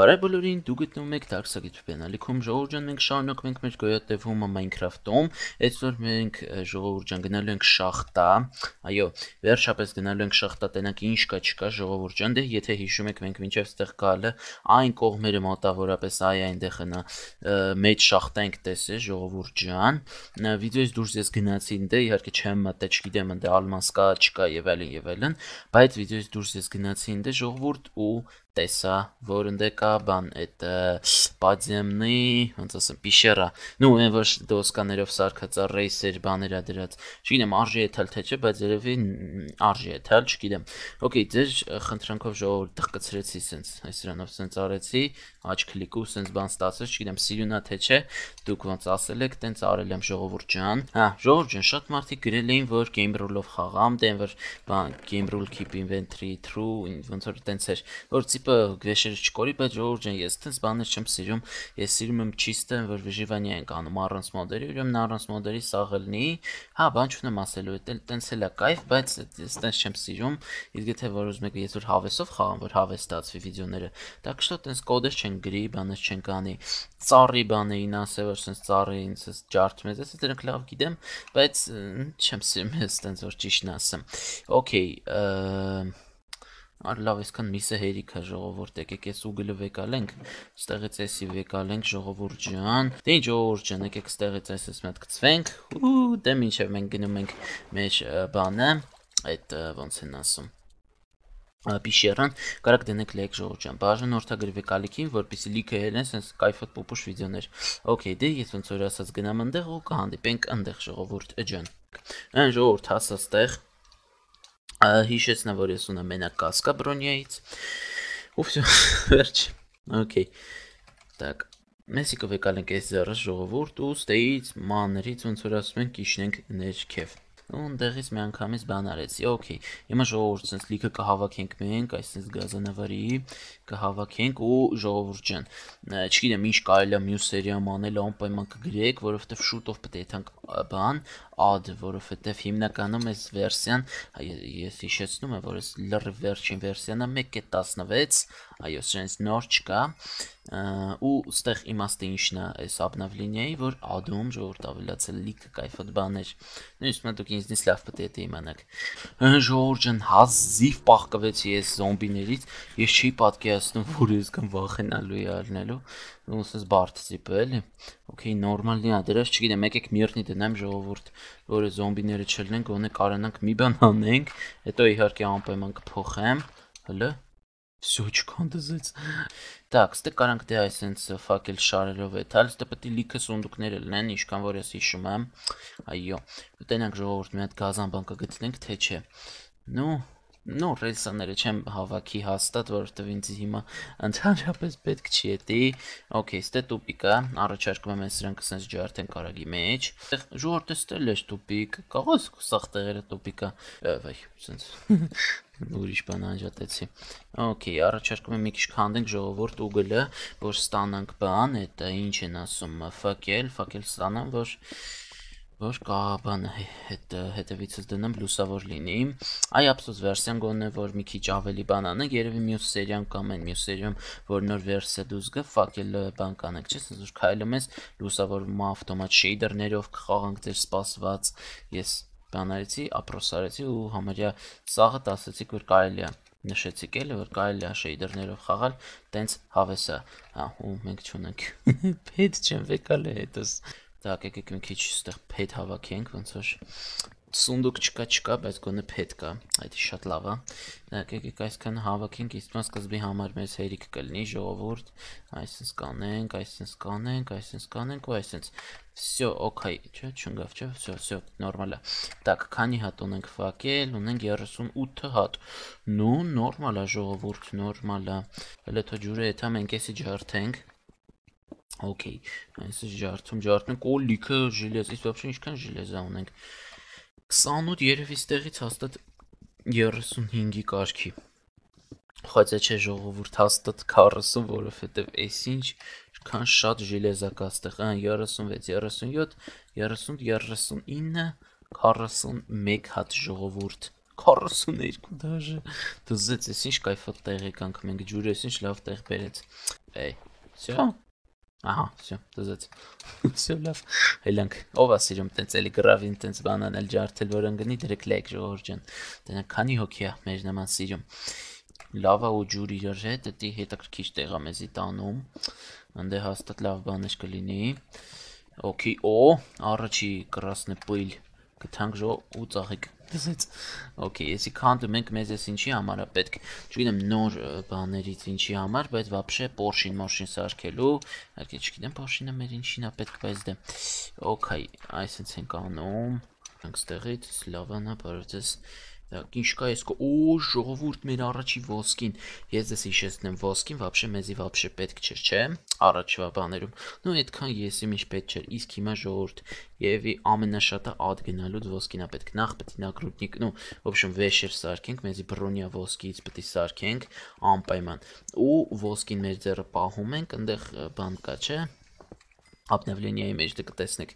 Բարև բոլորին, դու գտնում եք Darksage-ն ալիքում։ Ժողովուրդյան մենք շարունակում ենք մեր գոյատևումը Minecraft-ում։ Այսօր մենք ժողովուրդյան գնալու ենք շախտա։ Այո, վերջապես գնալու ենք շախտա, տենանք ինչ կա չկա ժողովուրդյան, դե եթե հիշում եք մենք մինչև ստեղ գալը այն կողմերը մոտավորապես այ այնտեղ հնա մեջ շախտա ենք տեսել ժողովուրդյան։ Վիդեոից դուրս ես գնացի, դե իհարկե չեմ մտա, չգիտեմ ընդ ալմաս կա, չկա եւ այլն եւ այլն, բայց վիդեոից դուրս ես գնացի, դե ժողովուրդ ու տեսա, որ ընդ կա բան այդ падземնի, ոնց ասեմ, пещера։ Ну, այն որ դոսկաներով սարքած ռեյսեր բաներա դրած։ Չգիտեմ, արժի է թել թե չէ, բայց երևի արժի է թել, չգիտեմ։ Okay, ձեր խնդրանքով ժողովուրդ տղկցրեցի սենց, այսրանով սենց արեցի, աչք կլիկու սենց բան ստացեց, չգիտեմ, սիրունա թե չէ, դուք ոնց ասել եք, տենց արել եմ ժողովուրդ ջան։ Հա, ժողովուրդ ջան, շատ մարդիկ գրել էին, որ game rule-ով խաղամ, դեն որ բան game rule keep inventory true, ոնց որ տենց էր, որ Պրինցիպը գեշերը չկորի, բայց ժողովուրդ ջան, ես այդպես բաներ չեմ սիրում։ Ես սիրում եմ չիստը, որ վիժիվանյա ենք անում առանց մոդերի, ուրեմն առանց մոդերի սաղելնի։ Հա, բան չունեմ ասելու, էլ տենց էլ է кайֆ, բայց ես տենց չեմ սիրում։ Իսկ եթե որ ուզում եք ես որ հավեսով խաղամ, որ հավես ստացվի վիդեոները, դա կշտո տենց կոդեր չեն գրի, բաներ չեն կանի։ Ծառի բան էին ասել, որ սենց ծառի ինձ էս ջարդում ես, ես դրանք լավ գիտեմ, բայց hm, չեմ սիրում ես տենց որ ճիշտն ասեմ։ Okay, ըը Ար լավ, այսքան միսը հերիքա ժողովուրդ եկեք էս ու գլը վեկալենք, ստեղից էսի վեկալենք ժողովուրդ ջան։ Դե ինչ ժողովուրդ ջան, եկեք ստեղից էս էս մատ գծվենք։ Ու դե ինչև մենք գնում ենք մեր բանը, այդ ոնց են ասում բիշերան կարող դնեք լայք ժողովջան բաժան օրթագրվի կալիքին որպեսի լիքը հելեն sense кайֆը պոպուշ վիդեոներ օքեյ դե ես ոնց որ ասած գնամ այնտեղ ու կհանդիպենք այնտեղ ժողովուրդ ջան այն ժողովուրդ հասած տեղ հիշեցնա, որ ես ունեմ մենակ կասկա բրոնյայից։ Ու վсё, վերջ։ Okay։ Так, մենք եկավ եկալ ենք այս ձեռը ժողովուրդ ու ստեից մանրից ոնց որ ասում են կիշնենք ներքև ու ընդեղից միանգամից բան արեցի։ Okay, հիմա ժողովուրդ sense լիքը կհավաքենք մենք, այս sense գազանավարի կհավաքենք ու ժողովուրդ ջան, չգիտեմ ինչ կարելի է մյուս սերիայում անել, անպայման կգրեք, որովհետև շուտով պտեթանք բան add, որովհետև հիմնականում այս վերսիան ես հիշեցնում եմ, որ այս լրիվ վերջին վերսիանը 1.16, այո, sense նոր չկա ու ստեղ իմաստը ինչն է այս обновление-ի, որ add-ում ժողովուրդ ավելացել լիքը кайֆատ բաներ։ Նույնիսկ մենք դուք ինձնից լավ պետք է դա իմանաք։ Ժողովուրդ ջան, հազիվ պահկվեցի այս զոմբիներից, ես չի պատկերացնում, որ ես կան վախենալու է արնելու։ Ու ասես բարդ տիպը էլի։ Okay, նորմալնի է, դրաս չգիտեմ, եկեք միրտնի դնեմ ժողովուրդ, որ զոմբիները չլինեն, գոնե կարանանք մի բան անենք, հետո իհարկե անպայման կփոխեմ։ Հələ Всё, чкан դզեց։ Так, ստե կարանք դե այսենց ֆակել շարելով է, թալս դե պետք է լիքը սունդուկներ լինեն, ինչքան որ ես հիշում եմ։ Այո։ Կտենանք ժողովուրդ մի հատ գազան բան կգտնենք, թե չէ։ Ну, նոր ռելսաները չեմ հավաքի հաստատ, որովհետև ինձ հիմա ընդհանրապես պետք չի էտի։ Okay, ստե տուպիկա, առաջարկում եմ այս սրանք ասես ջարդեն կարագի մեջ։ Այդտեղ ժողովուրդը ստել է տուպիկ, կարո՞ս սախ տեղերը տուպիկա։ Այ, սենց ուրիշ բան անջատեցի։ Okay, առաջարկում եմ մի քիչ քանդենք ժողովուրդ Google-ը, որ ստանանք բան, այդ ինչ են ասում, ֆակել, ֆակել ստանան, որ որ կաբան հետ հետևիցս դնեմ լուսավոր լինի։ Այ ապսոս վերսիան գոնն է որ մի քիչ ավելի բան անա, երևի մյուս սերիան կամ այն մյուս սերիում որ նոր վերսիա դուզ գա, ֆակել բան կանեք, չէ՞, ասես որ քայլում ես լուսավորում ավտոմատ շեյդերներով կխաղանք ձեր սպասված։ Ես բանարեցի, ապրոսարեցի ու համարյա սաղը տասեցիք որ կարելի է նշեցիք էլ որ կարելի է շեյդերներով խաղալ, տենց հավեսա։ Հա, ու մենք չունենք։ Պետք չեն վեկալը հետս։ Так, եկեք մի քիչ այստեղ pet հավաքենք, ոնց որ սունդուկ չկա, չկա, բայց գոնե pet կա։ Այդ շատ լավ է։ Դակ եկեք այսքան հավաքենք, իստման սկզբի համար մեզ հերիք կլինի ժողովուրդ։ Այսինս կանենք, այսինս կանենք, այսինս կանենք ու այսինս։ Всё, օքեյ, չէ, չունգավ, չէ, всё, всё, նորմալ է։ Так, քանի հատ ունենք ֆակել, ունենք 38 հատ։ Նու, նորմալ է ժողովուրդ, նորմալ է։ Հələ թո ջուրը եթե մենք էսի ջարդենք, Окей. Այսպես ջարդում, ջարդում կոլիքը ժելեզ, իսկ вообще ինչքան ժելեզա ունենք։ 28 երևից տեղից հաստատ 35-ի կարգի։ Խոցա չէ ժողովուրդ հաստատ 40, որովհետև այսինչ ինչքան շատ ժելեզա կա այդտեղ, 36, 37, 30, 39, 41 հատ ժողովուրդ։ 42 դաժե։ Դզեց, այսինչ կայֆա տեղ եկանք մենք ջուրը, այսինչ լավ տեղ բերեց։ Այ։ Всё։ Ահա, всё, դզեց։ Всё լավ։ Հելանք, ով է սիրում տենց էլի գրավին տենց բան անել ջարդել, որ ընկնի դրեք լայք ժողովուրդ ջան։ Դենա քանի հոգի է մեր նման սիրում։ Լավա ու ջուրի իր հետ, դա հետաքրքիր տեղ է մեզի տանում։ Անդե հաստատ լավ բաներ կլինի։ Օքի օ, առաջի կրասնե պիլ գտանք ժո ու ծաղիկ դասից օքեյ եսի քանդը մենք մեզ էս ինչի համար է պետք չգիտեմ նոր բաներից ինչի համար բայց вообще Porsche-ին մոշին սարքելու իհարկե չգիտեմ Porsche-ն մեր ինչին է պետք բայց դե օքեյ այսպես ենք անում այնքստեղից լավանա բարոյցես Ինչկա ես կո օ ժողովուրդ մեր առաջի ոսկին։ Ես դες հիշեցնեմ ոսկին, вообще մեզի вообще պետք չէր, չէ՞։ Առաջվա բաներում։ Նու այդքան եսի միշտ պետք չէր, իսկ հիմա ժողովուրդ Եվի ամենաշատը ад գնալուց ոսկինա պետք։ Նախ պետք է նագրուտնիկ, նու, ոբշեմ վեշեր սարքենք, մեզի բրոնիա ոսկից պետք է սարքենք անպայման։ Ու ոսկին մեր ձեռը պահում ենք, այնտեղ բան կա, չէ՞ обновление-ի մեջ դուք դե տեսնեք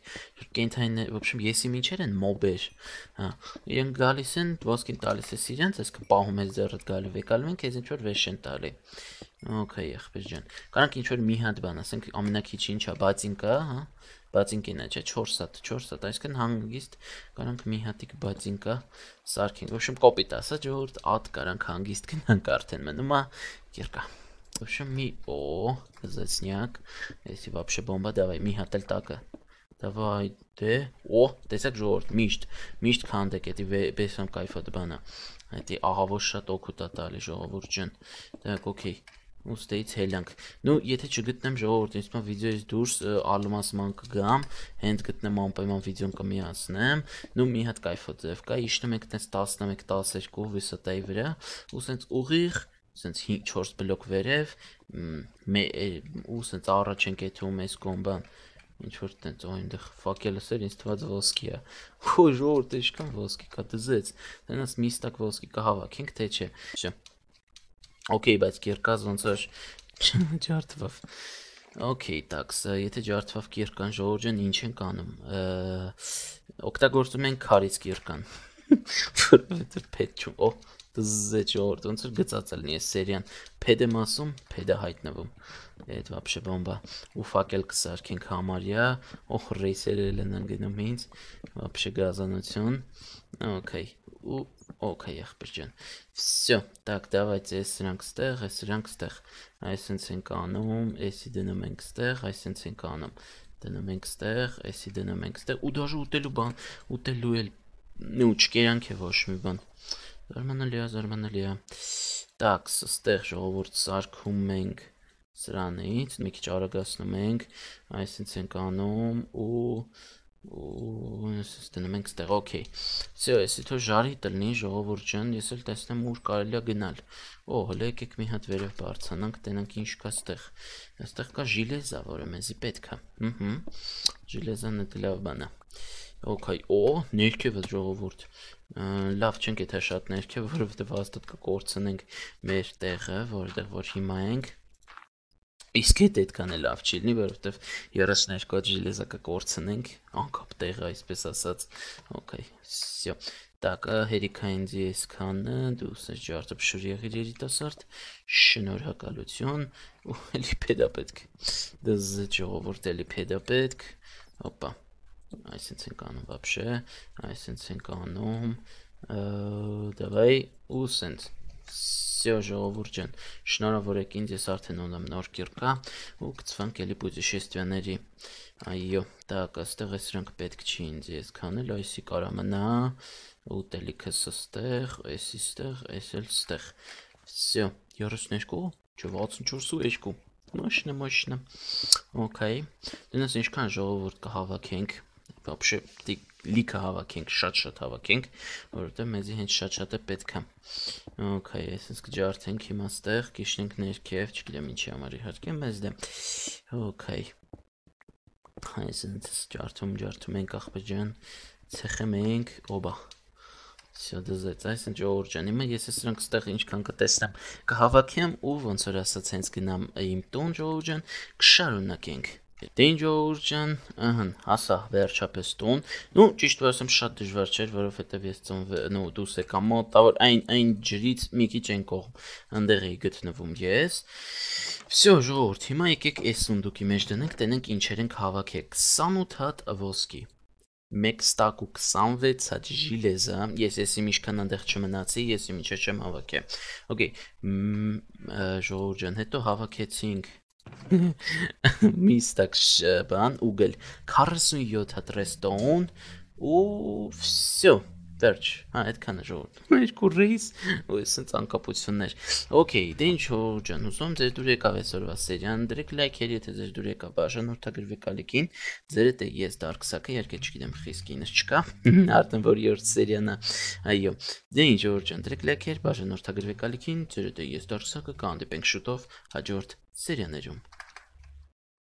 կենթանին в общем եսի միջեր են մոբեր հա իրենք գալիս են ոսկին տալիս է իրենց այսքը պահում ես ձեռդ գալի վեկալում են քեզ ինչ որ վեշ են տալի օքեյ ախպեր ջան կարանք ինչ որ մի հատ բան ասենք ամենակիչը ինչա բացինկա հա, հա բացինկին է չէ 4 հատ 4 հատ այսքան հանգիստ կարանք մի հատիկ բացինկա հա, սարքենք в общем կոպիտ ասա ժողովուրդ ատ կարանք հանգիստ գնանք արդեն մնում է հա, կիրկա Вообще ми... О, казацняк. Если вообще бомба, давай, մի հատ էլ տակը։ Давай, դե, դե։ Օ, տեսեք ժողովուրդ, միշտ, միշտ քանդեք, էդի բեսամ кайֆը դբանա։ Այդի ահավոր շատ օգուտ է տալի ժողովուրդ ջան։ Դե, օքեյ ուստեից հելանք։ Նու եթե չգտնեմ ժողովուրդ, ինձ մա վիդեոից դուրս ալմասման կգամ, հենց գտնեմ անպայման վիդեոն կմիացնեմ։ Նու մի հատ кайֆո ձև կա, իշնում եք տես 11-12 վիսատայի վրա, ու սենց ուղիղ սենց 4 բլոկ վերև ու սենց առաջ ենք եթում այս կոմբը ինչ որ տենց այն դեղ ֆակելս էր ինձ թված ոսկի է ու ժողովուրդ էշքան ոսկի կա դզեց դրանց մի ստակ ոսկի կհավաքենք թե չէ շա օքեյ բայց կերկազ ոնց որ ջարդվավ Okay, так, եթե ջարդվավ կիրկան ժողովուրդն ինչ ենք անում։ Օգտագործում են քարից կիրկան։ Որովհետև պետք չէ։ Օ, Դզեջ օրդ, ոնց էլ գծած է լինի այս սերիան։ Փեդը մասում, փեդը հայտնվում։ Այդ вообще բոմբա։ Ու ֆակել կսարքենք համարյա, օխ ռեյսերել են գնում ինձ, вообще գազանություն։ Okay։ Ու okay, եղբայր ջան։ Всё, так, давайте այս սրանք ստեղ, այս սրանք ստեղ։ Այսինց ենք անում, էսի դնում ենք ստեղ, այսինց ենք անում։ Դնում ենք ստեղ, էսի դնում ենք ստեղ, ու դաժե ուտելու բան, ուտելու էլ ու չկերանք է ոչ մի բան։ Զարմանալի է, զարմանալի է։ Так, ստեղ ժողովուրդ սարքում ենք սրանից, մի քիչ արագացնում ենք, այսինքն ենք անում ու ու ես դնում ենք ստեղ, օքեյ։ Всё, եսի թող ժարի տնի ժողովուրդ ջան, ես էլ տեսնեմ ուր կարելի է գնալ։ Օ, հələ եկեք մի հատ վերև բարձրանանք, տենանք ինչ կա ստեղ։ Այստեղ կա ժիլեզա, որը մեզի պետք է։ Հհհ։ Ժիլեզան դա լավ բան է։ Okay, օ, ներքև է ժողովուրդ։ Լավ չենք եթե շատ ներքև, որովհետև հաստատ կկորցնենք մեր տեղը, որտեղ որ հիմա ենք։ Իսկ այդ այդքան է լավ չի լինի, որովհետև 32 ժելեզա կկորցնենք, անկապ տեղը, այսպես ասած։ Okay, всё։ Так, հերիքային դիսկանը, դուս ես ջարդը փշուր եղիր երիտասարդ։ Շնորհակալություն։ Ու էլի pedapedik։ Դա ժողովուրդ էլի pedapedik։ Հոպա այսինց ենք անում բաբշե, այսինց ենք անում, դավայ ու սենց, Սյո ժողովուրդ ջան, շնորհավորեք ինձ, ես արդեն ունեմ նոր կիրկա ու գծվանք էլի պուզիշեստվյաների։ Այո, տակ, աստեղ ես սրանք պետք չի ինձ ես քանել, այսի կարա մնա, ուտելիքս ստեղ, էսի ստեղ, էս էլ ստեղ։ Սյո, 32, չէ 64 ու 2։ Մաշնա, մաշնա։ Okay։ Դրանից ինչքան ժողովուրդ կհավաքենք։ Вообще պիտի լիքը հավաքենք, շատ-շատ հավաքենք, որովհետեւ մեզի հենց շատ-շատ է պետք է։ Okay, այսինքն կջարդենք հիմա ստեղ, կիշնենք ներքև, չգիտեմ ինչի համար իհարկե, մեզ դե։ Okay։ Այսինքն ջարդում, ջարդում ենք ախպեր ջան, ցեխեմ ենք, օբա։ Всё դզեց, այսինքն Ջորջան, հիմա ես սրանք ստեղ ինչքան կտեսնեմ, կհավաքեմ ու ոնց որ ասած հենց գնամ իմ տուն Ջորջան, կշարունակենք։ Danger ջան, ըհը, հասա վերջապես տուն։ Ну, ճիշտ ասեմ, շատ դժվար չէր, որովհետև ես ծնվել, ու դուս եկա մոտավոր այն այն ջրից մի քիչ են կողմ, այնտեղ էի գտնվում ես։ Всё, ժողովուրդ, հիմա եկեք այս սունդուկի մեջ դնենք, տենենք ինչեր ենք հավաքել։ 28 հատ ոսկի։ 1 ստակ ու 26 հատ ժիլեզը, ես եսի միշքան այնտեղ չմնացի, ես իմիջը չեմ հավաքել։ Okay, ժողովուրդ ջան, հետո հավաքեցինք 1 Мистакшбан, уголь. Карсу идет от Рестон. О, все. վերջ, հա, այդքան է ժողովուրդ։ Երկու ռեյս ու այսպես անկապություններ։ Okay, դե ինչ հող ջան, ուսում ձեր դուր եկավ այսօրվա սերիան, դրեք լայքեր, եթե ձեր դուր եկավ, բաժանորդագրվեք ալիքին։ Ձեր հետ դե է ես Darksaka, երկե չգիտեմ խիսկ ինձ չկա։ Արդեն որ երրորդ սերիան է։ Այո։ Դե ինչ հող ջան, դրեք լայքեր, բաժանորդագրվեք ալիքին, ձեր հետ դե է ես Darksaka, կհանդիպենք շուտով հաջորդ սերիաներում։